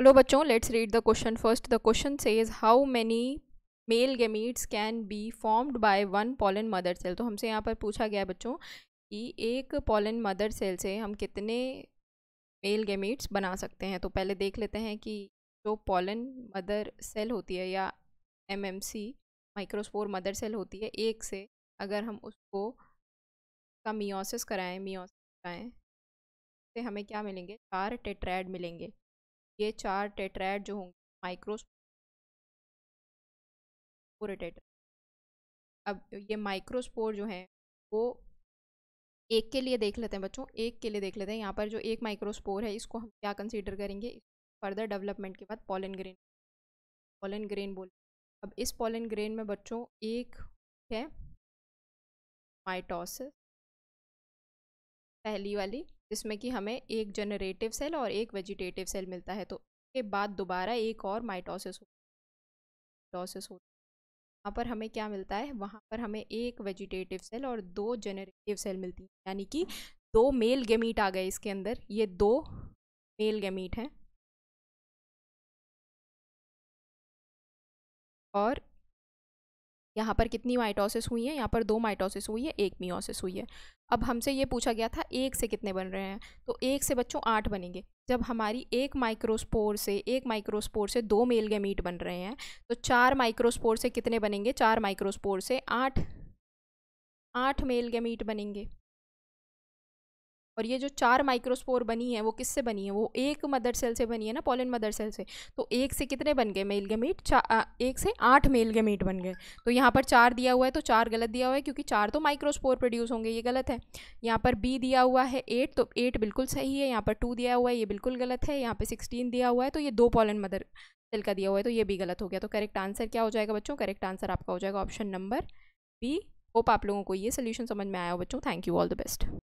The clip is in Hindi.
हेलो बच्चों let's read the question first the question says how many male gametes can be formed by one pollen mother cell तो हमसे यहाँ पर पूछा गया है बच्चों कि एक पॉलन मदर सेल से हम कितने मेल गेमीट्स बना सकते हैं तो पहले देख लेते हैं कि जो पॉलन मदर सेल होती है या M M C microspore mother cell होती है एक से अगर हम उसको का मियोसिस कराएँ मियोसिस कराएँ तो हमें क्या मिलेंगे चार टेट्रैड मिलेंगे ये चार टेट्राइड जो होंगे माइक्रोस पूरे टेट्रा अब ये माइक्रोस्पोर जो हैं वो एक के लिए देख लेते हैं बच्चों एक के लिए देख लेते हैं यहाँ पर जो एक माइक्रोस्पोर है इसको हम क्या कंसीडर करेंगे फर्दर डेवलपमेंट के बाद पॉलन ग्रेन पॉलन ग्रेन बोल अब इस पॉलन ग्रेन में बच्चों एक है माइटोसिस पहली वाली जिसमें कि हमें एक जनरेटिव सेल और एक वेजिटेटिव सेल मिलता है तो उसके बाद दोबारा एक और माइटोसिस हो माइटोसिस होता वहाँ पर हमें क्या मिलता है वहाँ पर हमें एक वेजिटेटिव सेल और दो जनरेटिव सेल मिलती है यानी कि दो मेल गेमीट आ गए इसके अंदर ये दो मेल गेमीट हैं और यहाँ पर कितनी माइटोसिस हुई है यहाँ पर दो माइटोसिस हुई है एक मियोसिस हुई है अब हमसे ये पूछा गया था एक से कितने बन रहे हैं तो एक से बच्चों आठ बनेंगे जब हमारी एक माइक्रोस्पोर से एक माइक्रोस्पोर से दो मेल गैमीट बन रहे हैं तो चार माइक्रोस्पोर से कितने बनेंगे चार माइक्रोस्पोर से आठ आठ मेल गैमीट बनेंगे और ये जो चार माइक्रोस्पोर बनी है वो किससे बनी है वो एक मदर सेल से बनी है ना पोलिन मदर सेल से तो एक से कितने बन गए मेल गेमीट एक से आठ मेल गेमीट बन गए तो यहाँ पर चार दिया हुआ है तो चार गलत दिया हुआ है क्योंकि चार तो माइक्रोस्पोर प्रोड्यूस होंगे ये गलत है यहाँ पर बी दिया हुआ है एट तो एट बिल्कुल सही है यहाँ पर टू दिया हुआ है ये बिल्कुल गलत है यहाँ पर सिक्सटीन दिया हुआ है तो ये दो पॉलन मदर सेल का दिया हुआ है तो ये भी गलत हो गया तो करेक्ट आंसर क्या हो जाएगा बच्चों करेक्ट आंसर आपका हो जाएगा ऑप्शन नंबर बी होप आप लोगों को ये सोल्यूशन समझ में आया हो बच्चों thank you all the best